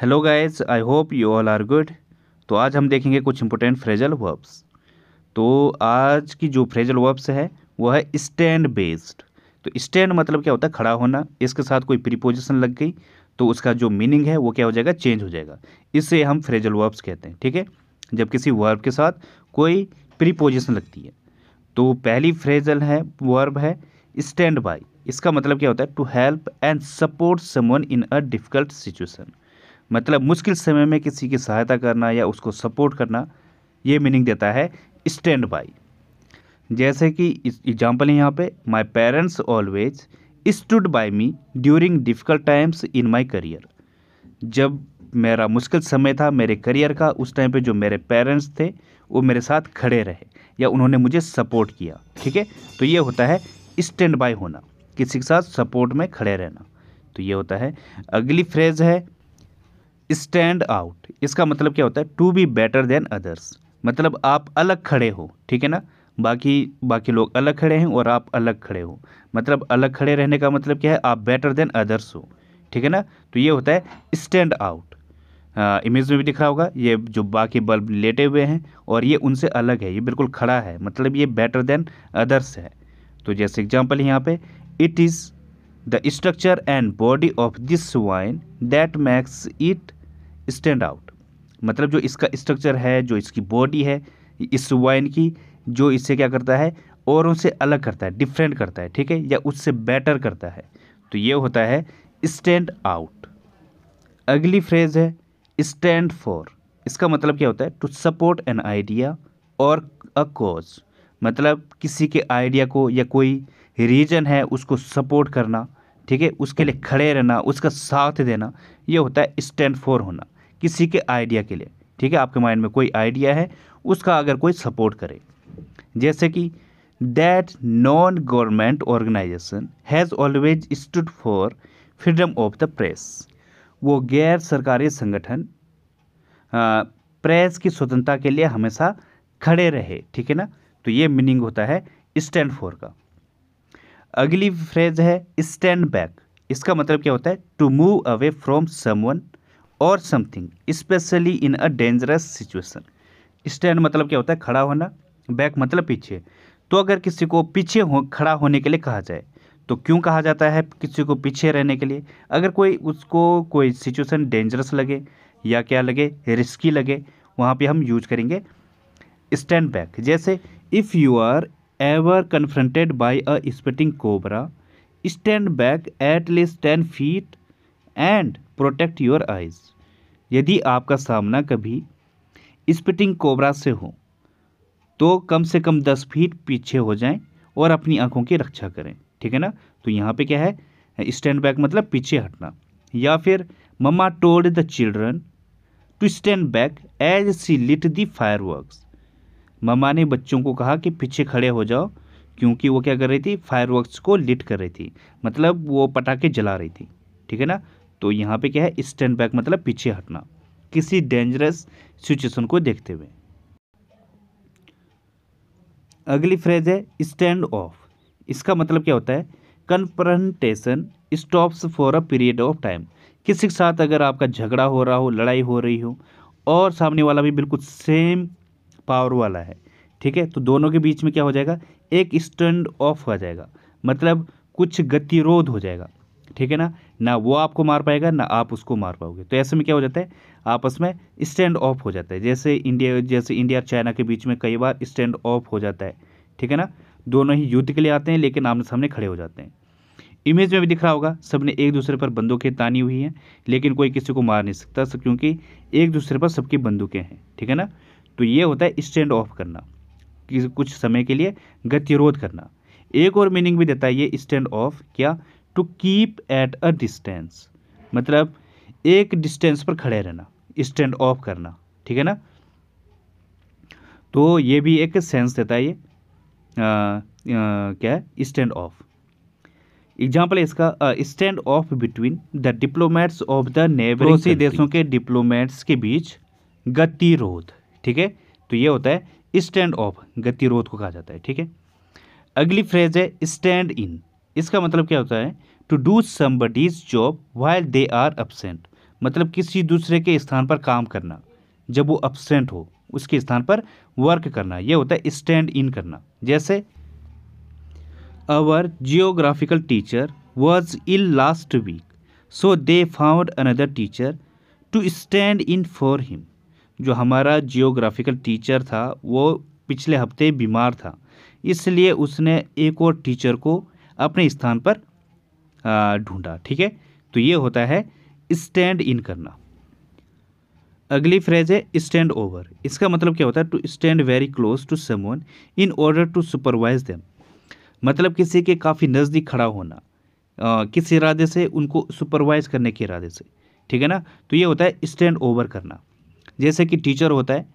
hello guys I hope you all are good तो आज हम देखेंगे कुछ इंपोर्टेंट फ्रेजल वर्ब्स तो आज की जो फ्रेजल वर्ब्स है वो है स्टैंड बेस्ड तो स्टैंड मतलब क्या होता है खड़ा होना इसके साथ कोई प्रीपोजिशन लग गई तो उसका जो मीनिंग है वो क्या हो जाएगा चेंज हो जाएगा इसे हम फ्रेजल वर्ब्स कहते हैं ठीक है जब किसी वर्ब के साथ कोई प्रीपोजिशन लगती है तो पहली फ्रेजल है वर्ब है स्टैंड बाई इसका मतलब क्या होता है to help and support someone in a difficult situation मतलब मुश्किल समय में किसी की सहायता करना या उसको सपोर्ट करना ये मीनिंग देता है स्टैंड बाई जैसे कि एग्जाम्पल है यहाँ पे my parents always stood by me during difficult times in my career जब मेरा मुश्किल समय था मेरे करियर का उस टाइम पे जो मेरे पेरेंट्स थे वो मेरे साथ खड़े रहे या उन्होंने मुझे सपोर्ट किया ठीक है तो ये होता है स्टैंड बाय होना किसी के साथ सपोर्ट में खड़े रहना तो ये होता है अगली फ्रेज है स्टैंड आउट इसका मतलब क्या होता है to be better than others मतलब आप अलग खड़े हो ठीक है ना बाकी बाकी लोग अलग खड़े हैं और आप अलग खड़े हो मतलब अलग खड़े रहने का मतलब क्या है आप बेटर देन अदर्स हो ठीक है ना तो ये होता है स्टैंड आउट इमेज में भी दिख रहा होगा ये जो बाकी बल्ब लेटे हुए हैं और ये उनसे अलग है ये बिल्कुल खड़ा है मतलब ये बेटर देन अदर्स है तो जैसे एग्जाम्पल यहाँ पे it is the structure and body of this wine that makes it stand out मतलब जो इसका स्ट्रक्चर है जो इसकी बॉडी है इस वाइन की जो इससे क्या करता है औरों से अलग करता है डिफरेंट करता है ठीक है या उससे बेटर करता है तो ये होता है स्टैंड आउट अगली फ्रेज है स्टैंड फॉर इसका मतलब क्या होता है टू सपोर्ट एन आइडिया और अ कोज मतलब किसी के आइडिया को या कोई रीजन है उसको सपोर्ट करना ठीक है उसके लिए खड़े रहना उसका साथ देना ये होता है स्टैंड फॉर होना किसी के आइडिया के लिए ठीक है आपके माइंड में कोई आइडिया है उसका अगर कोई सपोर्ट करे जैसे कि that non government organisation has always stood for freedom of the press वो गैर सरकारी संगठन प्रेस की स्वतंत्रता के लिए हमेशा खड़े रहे ठीक है ना तो ये मीनिंग होता है स्टैंड फॉर का अगली फ्रेज है स्टैंड बैक इसका मतलब क्या होता है to move away from someone और something specially in a dangerous situation stand मतलब क्या होता है खड़ा होना बैक मतलब पीछे तो अगर किसी को पीछे हो खड़ा होने के लिए कहा जाए तो क्यों कहा जाता है किसी को पीछे रहने के लिए अगर कोई उसको कोई सिचुएशन डेंजरस लगे या क्या लगे रिस्की लगे वहाँ पे हम यूज करेंगे स्टैंड बैक जैसे if you are ever confronted by a spitting cobra stand back at least ten feet and protect your eyes यदि आपका सामना कभी स्पिटिंग कोबरा से हो तो कम से कम दस फीट पीछे हो जाएं और अपनी आंखों की रक्षा करें ठीक है ना तो यहाँ पे क्या है स्टैंड बैक मतलब पीछे हटना या फिर mamma told the children to stand back as she lit the fireworks mamma ने बच्चों को कहा कि पीछे खड़े हो जाओ क्योंकि वो क्या कर रही थी फायर वर्कस को लिट कर रही थी मतलब वो पटाखे जला रही थी ठीक है ना तो यहाँ पे क्या है स्टैंड बैक मतलब पीछे हटना किसी डेंजरस सिचुएशन को देखते हुए अगली फ्रेज है स्टैंड ऑफ इसका मतलब क्या होता है confrontation stops for a period of time किसी के साथ अगर आपका झगड़ा हो रहा हो लड़ाई हो रही हो और सामने वाला भी बिल्कुल सेम पावर वाला है ठीक है तो दोनों के बीच में क्या हो जाएगा एक स्टैंड ऑफ हो जाएगा मतलब कुछ गतिरोध हो जाएगा ठीक है ना ना वो आपको मार पाएगा ना आप उसको मार पाओगे तो ऐसे में क्या हो जाता है आपस में स्टैंड ऑफ हो जाता है जैसे इंडिया जैसे इंडिया और चाइना के बीच में कई बार स्टैंड ऑफ हो जाता है ठीक है ना दोनों ही युद्ध के लिए आते हैं लेकिन आमने सामने खड़े हो जाते हैं इमेज में भी दिख रहा होगा सबने एक दूसरे पर बंदूकें तानी हुई हैं लेकिन कोई किसी को मार नहीं सकता क्योंकि एक दूसरे पर सबकी बंदूकें हैं ठीक है ना तो ये होता है स्टैंड ऑफ करना कुछ समय के लिए गतिरोध करना एक और मीनिंग भी देता है ये स्टैंड ऑफ क्या to keep at a distance मतलब एक डिस्टेंस पर खड़े रहना स्टैंड ऑफ करना ठीक है ना तो ये भी एक सेंस देता है ये आ, आ, क्या है स्टैंड ऑफ एग्जाम्पल है इसका stand off between the diplomats of the neighbouring देशों के डिप्लोमेट्स के बीच गतिरोध ठीक है तो ये होता है स्टैंड ऑफ गतिरोध को कहा जाता है ठीक है अगली फ्रेज है स्टैंड इन इसका मतलब क्या होता है to do somebody's job while they are absent मतलब किसी दूसरे के स्थान पर काम करना जब वो अपसेंट हो उसके स्थान पर वर्क करना यह होता है स्टैंड इन करना जैसे our geographical teacher was ill last week so they found another teacher to stand in for him जो हमारा जियोग्राफिकल टीचर था वो पिछले हफ्ते बीमार था इसलिए उसने एक और टीचर को अपने स्थान पर ढूंढा ठीक है तो ये होता है स्टैंड इन करना अगली फ्रेज है स्टैंड ओवर इसका मतलब क्या होता है to stand very close to someone in order to supervise them मतलब किसी के काफ़ी नज़दीक खड़ा होना आ, किस इरादे से उनको सुपरवाइज करने के इरादे से ठीक है ना तो ये होता है स्टैंड ओवर करना जैसे कि टीचर होता है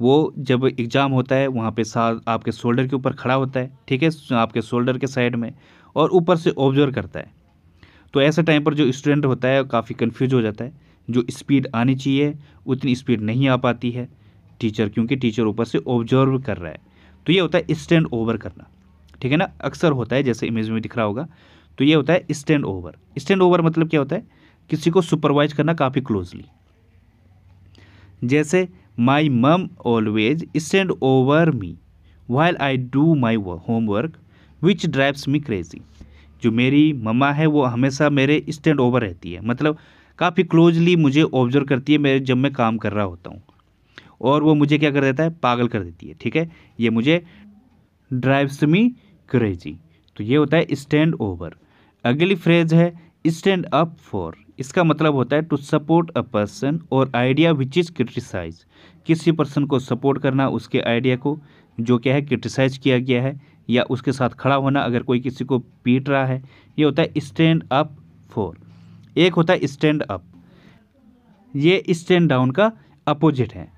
वो जब एग्ज़ाम होता है वहाँ पे साथ आपके शोल्डर के ऊपर खड़ा होता है ठीक है आपके शोल्डर के साइड में और ऊपर से ऑब्जर्व करता है तो ऐसे टाइम पर जो स्टूडेंट होता है काफ़ी कन्फ्यूज हो जाता है जो स्पीड आनी चाहिए उतनी स्पीड नहीं आ पाती है टीचर क्योंकि टीचर ऊपर से ऑब्जर्व कर रहा है तो ये होता है स्टैंड ओवर करना ठीक है ना अक्सर होता है जैसे इमेज में दिख रहा होगा तो ये होता है स्टैंड ओवर स्टैंड ओवर मतलब क्या होता है किसी को सुपरवाइज करना काफ़ी क्लोजली जैसे my mum always stand over me while I do my homework which drives me crazy जो मेरी मम्मा है वो हमेशा मेरे स्टैंड ओवर रहती है मतलब काफ़ी क्लोजली मुझे ऑब्जर्व करती है मेरे जब मैं काम कर रहा होता हूँ और वो मुझे क्या कर देता है पागल कर देती है ठीक है ये मुझे ड्राइव्स मी क्रेजी तो ये होता है स्टैंड ओवर अगली फ्रेज है स्टैंड अप फॉर इसका मतलब होता है to support a person or idea which is criticise किसी पर्सन को सपोर्ट करना उसके आइडिया को जो क्या है क्रिटिसाइज किया गया है या उसके साथ खड़ा होना अगर कोई किसी को पीट रहा है ये होता है स्टैंड अप फोर एक होता है स्टैंड अप ये स्टैंड डाउन का अपोजिट है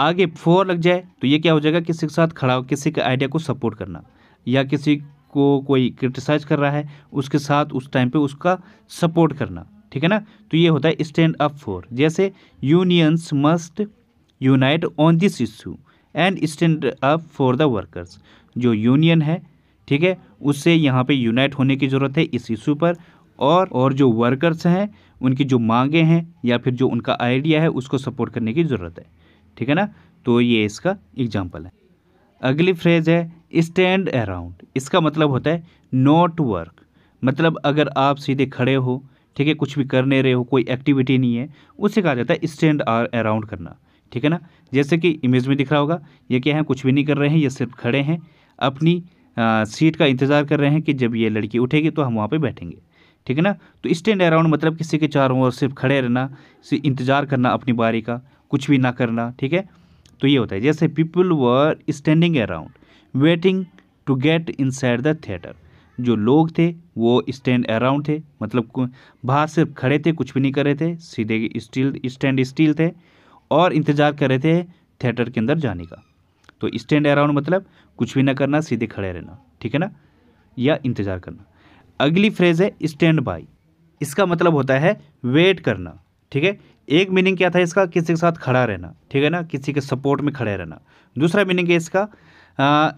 आगे फोर लग जाए तो ये क्या हो जाएगा किसी के साथ खड़ा हो किसी के आइडिया को सपोर्ट करना या किसी को कोई क्रिटिसाइज कर रहा है उसके साथ उस टाइम पे उसका सपोर्ट करना ठीक है ना तो ये होता है स्टैंड अप फॉर जैसे unions must unite on this issue and stand up for the workers जो यूनियन है ठीक है उससे यहाँ पे यूनाइट होने की ज़रूरत है इस इशू पर और और जो वर्कर्स हैं उनकी जो मांगे हैं या फिर जो उनका आइडिया है उसको सपोर्ट करने की ज़रूरत है ठीक है ना तो ये इसका एग्जाम्पल है अगली फ्रेज है स्टैंड अराउंड इसका मतलब होता है नॉट वर्क मतलब अगर आप सीधे खड़े हो ठीक है कुछ भी कर नहीं रहे हो कोई एक्टिविटी नहीं है उसे कहा जाता है स्टैंड अराउंड करना ठीक है ना जैसे कि इमेज में दिख रहा होगा ये क्या है कुछ भी नहीं कर रहे हैं ये सिर्फ खड़े हैं अपनी सीट का इंतज़ार कर रहे हैं कि जब ये लड़की उठेगी तो हम वहाँ पे बैठेंगे ठीक है ना तो स्टैंड अराउंड मतलब किसी के चारों ओर सिर्फ खड़े रहना सिर्फ इंतज़ार करना अपनी बारी का कुछ भी ना करना ठीक है तो ये होता है जैसे people were standing around waiting to get inside the theatre जो लोग थे वो स्टैंड अराउंड थे मतलब बाहर सिर्फ खड़े थे कुछ भी नहीं कर रहे थे सीधे स्टील स्टैंड स्टील थे और इंतज़ार कर रहे थे थिएटर के अंदर जाने का तो स्टैंड अराउंड मतलब कुछ भी ना करना सीधे खड़े रहना ठीक है ना या इंतज़ार करना अगली फ्रेज है स्टैंड बाई इसका मतलब होता है वेट करना ठीक है एक मीनिंग क्या था इसका किसी के साथ खड़ा रहना ठीक है ना किसी के सपोर्ट में खड़े रहना दूसरा मीनिंग है इसका आ,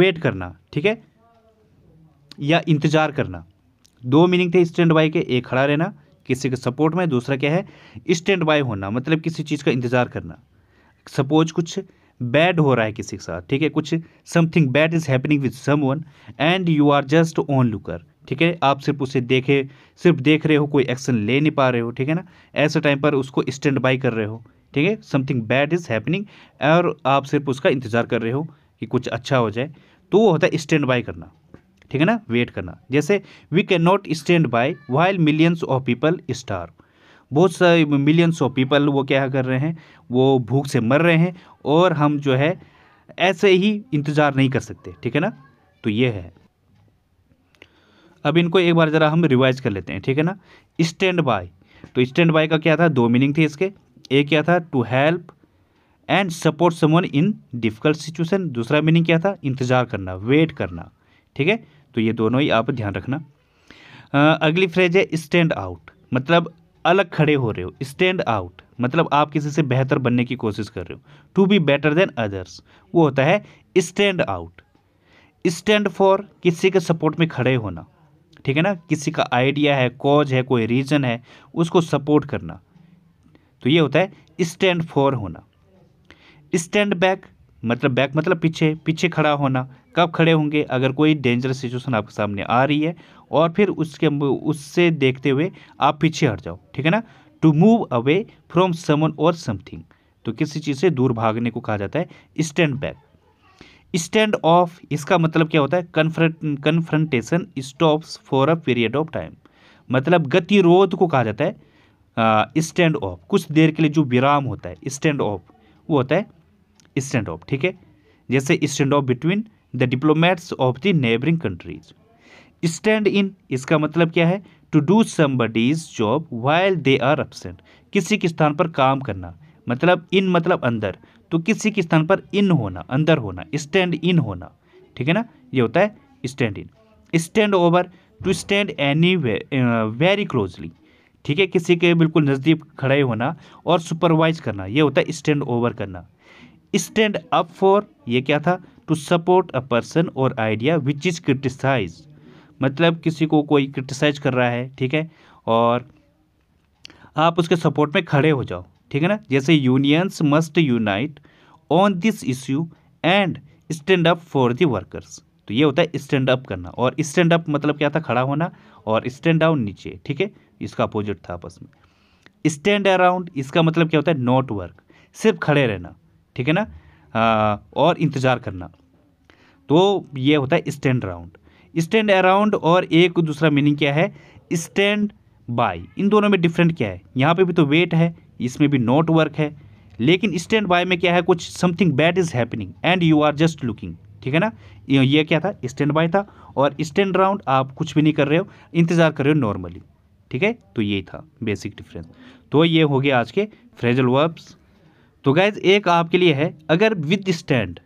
वेट करना ठीक है या इंतज़ार करना दो मीनिंग थे स्टैंड बाई के एक खड़ा रहना किसी के सपोर्ट में दूसरा क्या है स्टैंड बाय होना मतलब किसी चीज़ का इंतज़ार करना सपोज कुछ बैड हो रहा है किसी के साथ ठीक है कुछ something bad is happening with someone and you are just onlooker ठीक है आप सिर्फ उसे देखे सिर्फ देख रहे हो कोई एक्शन ले नहीं पा रहे हो ठीक है ना ऐसे टाइम पर उसको स्टैंड बाई कर रहे हो ठीक है समथिंग बैड इज़ हैपनिंग और आप सिर्फ उसका इंतज़ार कर रहे हो कि कुछ अच्छा हो जाए तो वो होता है स्टैंड बाई करना ठीक है ना वेट करना जैसे we can not stand by while millions of people starve बहुत सारे मिलियंस ऑफ पीपल वो क्या कर रहे हैं वो भूख से मर रहे हैं और हम जो है ऐसे ही इंतज़ार नहीं कर सकते ठीक है ना तो ये है अब इनको एक बार ज़रा हम रिवाइज कर लेते हैं ठीक है ना स्टैंड बाय तो स्टैंड बाय का क्या था दो मीनिंग थे इसके एक क्या था to help and support someone in difficult situation दूसरा मीनिंग क्या था इंतज़ार करना वेट करना ठीक है तो ये दोनों ही आप ध्यान रखना आ, अगली फ्रेज है स्टैंड आउट मतलब अलग खड़े हो रहे हो स्टैंड आउट मतलब आप किसी से बेहतर बनने की कोशिश कर रहे हो to be better than others वो होता है स्टैंड आउट स्टैंड फॉर किसी के सपोर्ट में खड़े होना ठीक है ना किसी का आइडिया है कॉज है कोई रीज़न है उसको सपोर्ट करना तो ये होता है स्टैंड फॉर होना स्टैंड बैक मतलब बैक मतलब पीछे पीछे खड़ा होना कब खड़े होंगे अगर कोई डेंजरस सिचुएशन आपके सामने आ रही है और फिर उसके उससे देखते हुए आप पीछे हट जाओ ठीक है ना to move away from someone or something तो किसी चीज़ से दूर भागने को कहा जाता है स्टैंड बैक स्टैंड ऑफ इसका मतलब क्या होता है confrontation stops for a period of time मतलब गतिरोध को कहा जाता है स्टैंड ऑफ कुछ देर के लिए जो विराम होता है स्टैंड ऑफ वो होता है स्टैंड ऑफ ठीक है जैसे stand off between the diplomats of the neighbouring countries stand in इसका मतलब क्या है to do somebody's job while they are absent किसी के स्थान पर काम करना मतलब इन मतलब अंदर तो किसी के स्थान पर इन होना अंदर होना स्टैंड इन होना ठीक है ना ये होता है stand in stand over to stand any very closely ठीक है किसी के बिल्कुल नज़दीक खड़े होना और सुपरवाइज करना ये होता है स्टैंड ओवर करना स्टैंड अप फॉर ये क्या था to support a person or idea which is criticise मतलब किसी को कोई क्रिटिसाइज कर रहा है ठीक है और आप उसके सपोर्ट में खड़े हो जाओ ठीक है ना जैसे unions must unite on this issue and stand up for the workers तो ये होता है स्टैंड अप करना और स्टैंड अप मतलब क्या था खड़ा होना और स्टैंड डाउन नीचे ठीक है इसका अपोजिट था आपस में स्टैंड अराउंड इसका मतलब क्या होता है नॉट वर्क सिर्फ खड़े रहना ठीक है ना आ, और इंतज़ार करना तो ये होता है स्टैंड राउंड स्टैंड अराउंड और एक दूसरा मीनिंग क्या है स्टैंड बाय इन दोनों में डिफरेंट क्या है यहाँ पे भी तो वेट है इसमें भी नॉट वर्क है लेकिन स्टैंड बाय में क्या है कुछ something bad is happening and you are just looking ठीक है ना ये क्या था स्टैंड बाय था और स्टैंड राउंड आप कुछ भी नहीं कर रहे हो इंतज़ार कर रहे हो नॉर्मली ठीक है तो ये था बेसिक डिफरेंस तो ये हो गया आज के फ्रेजल वर्ब्स तो गाइज एक आपके लिए है अगर विद स्टैंड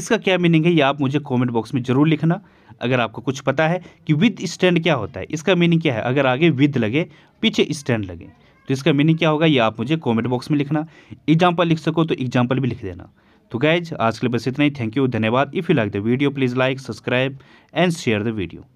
इसका क्या मीनिंग है ये आप मुझे कमेंट बॉक्स में ज़रूर लिखना अगर आपको कुछ पता है कि विद स्टैंड क्या होता है इसका मीनिंग क्या है अगर आगे विद लगे पीछे स्टैंड लगे तो इसका मीनिंग क्या होगा ये आप मुझे कॉमेंट बॉक्स में लिखना एग्जाम्पल लिख सको तो एग्जाम्पल भी लिख देना तो गैज आज के लिए बस इतना ही थैंक यू धन्यवाद if you like the video please like subscribe and share the video